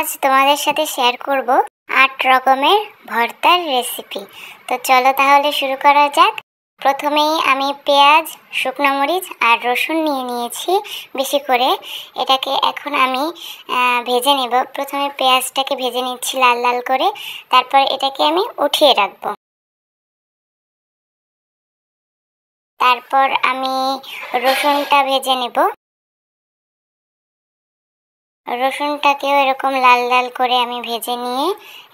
আজ তোমাদের সাথে শেয়ার করব আট রকমের ভর্তার রেসিপি তো চলো তাহলে শুরু করা যাক প্রথমেই আমি পেঁয়াজ শুকনো মরিচ আর রসুন নিয়ে নিয়েছি বেশি করে এটাকে এখন আমি ভেজে নেব প্রথমে পেঁয়াজটাকে ভেজে নিচ্ছি লাল লাল করে তারপর এটাকে আমি উঠিয়ে রাখব তারপর আমি রসুনটা ভেজে নেব রসুনটাকেও এরকম লাল লাল করে আমি ভেজে নিয়ে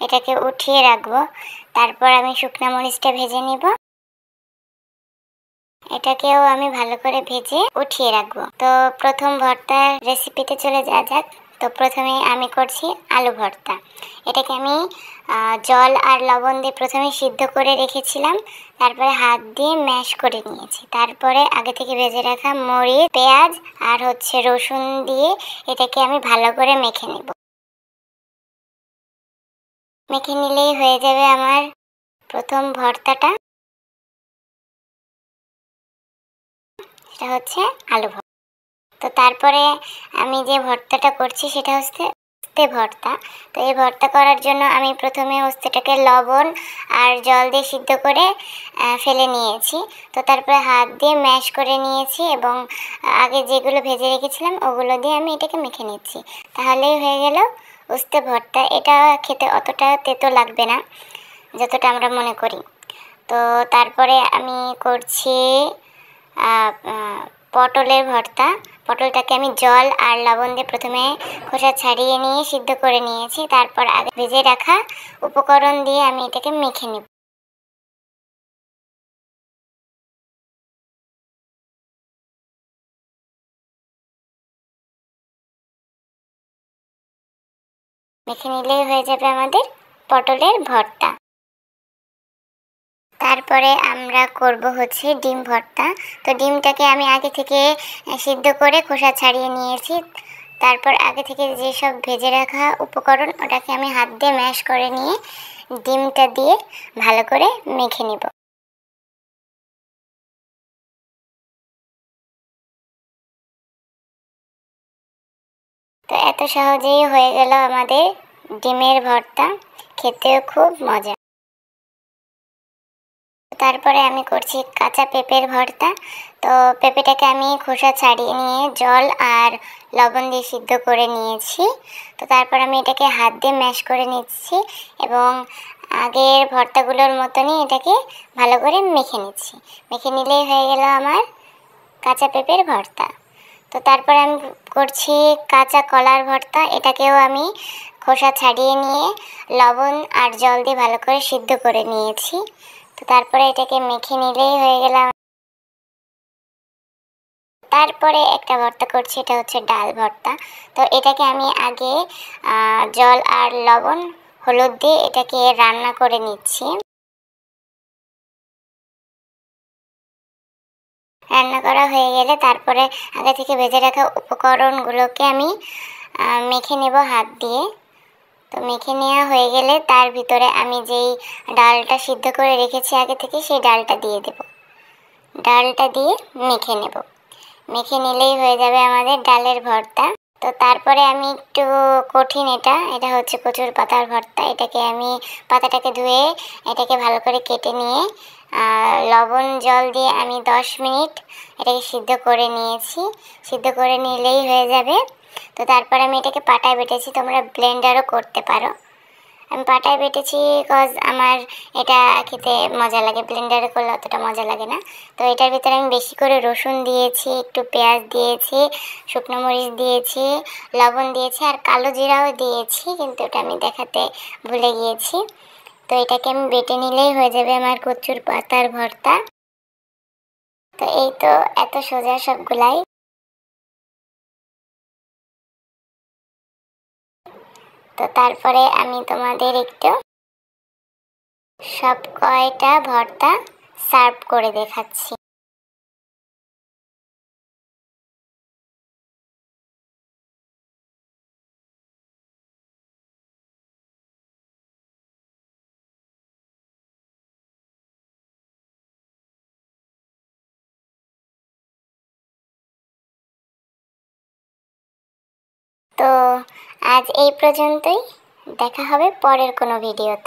এটাকে উঠিয়ে রাখবো তারপর আমি শুকনা মরিচটা ভেজে নিব এটাকেও আমি ভালো করে ভেজে উঠিয়ে রাখবো তো প্রথম ভর্তার রেসিপিতে চলে যাওয়া যাক তো প্রথমে আমি করছি আলু ভর্তা এটাকে আমি জল আর লবণ দিয়ে প্রথমে সিদ্ধ করে রেখেছিলাম তারপরে হাত দিয়ে ম্যাশ করে নিয়েছি তারপরে আগে থেকে ভেজে রাখা মরিচ পেঁয়াজ আর হচ্ছে রসুন দিয়ে এটাকে আমি ভালো করে মেখে নেব মেখে নিলেই হয়ে যাবে আমার প্রথম ভর্তাটা সেটা হচ্ছে আলু ভর্তা তো তারপরে আমি যে ভর্তাটা করছি সেটা হচ্ছে ওস্তে ভর্তা তো এই ভর্তা করার জন্য আমি প্রথমে ওস্তেটাকে লবণ আর জল দিয়ে সিদ্ধ করে ফেলে নিয়েছি তো তারপরে হাত দিয়ে ম্যাশ করে নিয়েছি এবং আগে যেগুলো ভেজে রেখেছিলাম ওগুলো দিয়ে আমি এটাকে মেখে নিচ্ছি তাহলেই হয়ে গেল উস্তে ভর্তা এটা খেতে অতটা তেতো লাগবে না যতটা আমরা মনে করি তো তারপরে আমি করছি পটলের ভর্তা পটলটাকে আমি জল আর লবণ দিয়ে প্রথমে খোসা ছাড়িয়ে নিয়ে সিদ্ধ করে নিয়েছি তারপর আগে ভেজে রাখা উপকরণ দিয়ে আমি এটাকে মেখে নেব মেখে নিলেই হয়ে যাবে আমাদের পটলের ভর্তা তারপরে আমরা করব হচ্ছে ডিম ভর্তা তো ডিমটাকে আমি আগে থেকে সিদ্ধ করে খোসা ছাড়িয়ে নিয়েছি তারপর আগে থেকে যেসব ভেজে রাখা উপকরণ ওটাকে আমি হাত দিয়ে ম্যাশ করে নিয়ে ডিমটা দিয়ে ভালো করে মেখে নেব তো এত সহজেই হয়ে গেল আমাদের ডিমের ভর্তা খেতেও খুব মজা তারপরে আমি করছি কাঁচা পেঁপের ভর্তা তো পেঁপেটাকে আমি খোসা ছাড়িয়ে নিয়ে জল আর লবণ দিয়ে সিদ্ধ করে নিয়েছি তো তারপর আমি এটাকে হাত দিয়ে ম্যাশ করে নিচ্ছি এবং আগের ভর্তাগুলোর মতনই এটাকে ভালো করে মেখে নিচ্ছি মেখে নিলেই হয়ে গেল আমার কাঁচা পেঁপের ভর্তা তো তারপরে আমি করছি কাঁচা কলার ভর্তা এটাকেও আমি খোসা ছাড়িয়ে নিয়ে লবণ আর জল দিয়ে ভালো করে সিদ্ধ করে নিয়েছি তো তারপরে এটাকে মেখে নিলেই হয়ে গেলাম তারপরে একটা ভর্তা করছি এটা হচ্ছে ডাল ভর্তা তো এটাকে আমি আগে জল আর লবণ হলুদ দিয়ে এটাকে রান্না করে নিচ্ছি রান্না করা হয়ে গেলে তারপরে আগে থেকে ভেজে রাখা উপকরণগুলোকে আমি মেখে নেব হাত দিয়ে তো মেখে নেওয়া হয়ে গেলে তার ভিতরে আমি যেই ডালটা সিদ্ধ করে রেখেছি আগে থেকে সেই ডালটা দিয়ে দেব ডালটা দিয়ে মেখে নেব মেখে নিলেই হয়ে যাবে আমাদের ডালের ভর্তা তো তারপরে আমি একটু কঠিন এটা এটা হচ্ছে কচুর পাতার ভর্তা এটাকে আমি পাতাটাকে ধুয়ে এটাকে ভালো করে কেটে নিয়ে লবণ জল দিয়ে আমি দশ মিনিট এটাকে সিদ্ধ করে নিয়েছি সিদ্ধ করে নিলেই হয়ে যাবে তো তারপরে আমি এটাকে পাটায় বেটেছি তোমরা ব্লেন্ডারও করতে পারো আমি পাটায় বেটেছি বিকজ আমার এটা খেতে মজা লাগে ব্লেন্ডারে করলে অতটা মজা লাগে না তো এটার ভিতরে আমি বেশি করে রসুন দিয়েছি একটু পেঁয়াজ দিয়েছি শুকনো মরিচ দিয়েছি লবণ দিয়েছি আর কালো জিরাও দিয়েছি কিন্তু ওটা আমি দেখাতে ভুলে গিয়েছি তো এটাকে আমি বেটে নিলেই হয়ে যাবে আমার কচুর পাতার ভর্তা তো এই তো এত সোজা সবগুলাই তো তারপরে আমি তোমাদের একটু সব কয়টা ভর্তা সার্ভ করে দেখাচ্ছি তো আজ এই পর্যন্তই দেখা হবে পরের কোনো ভিডিওতে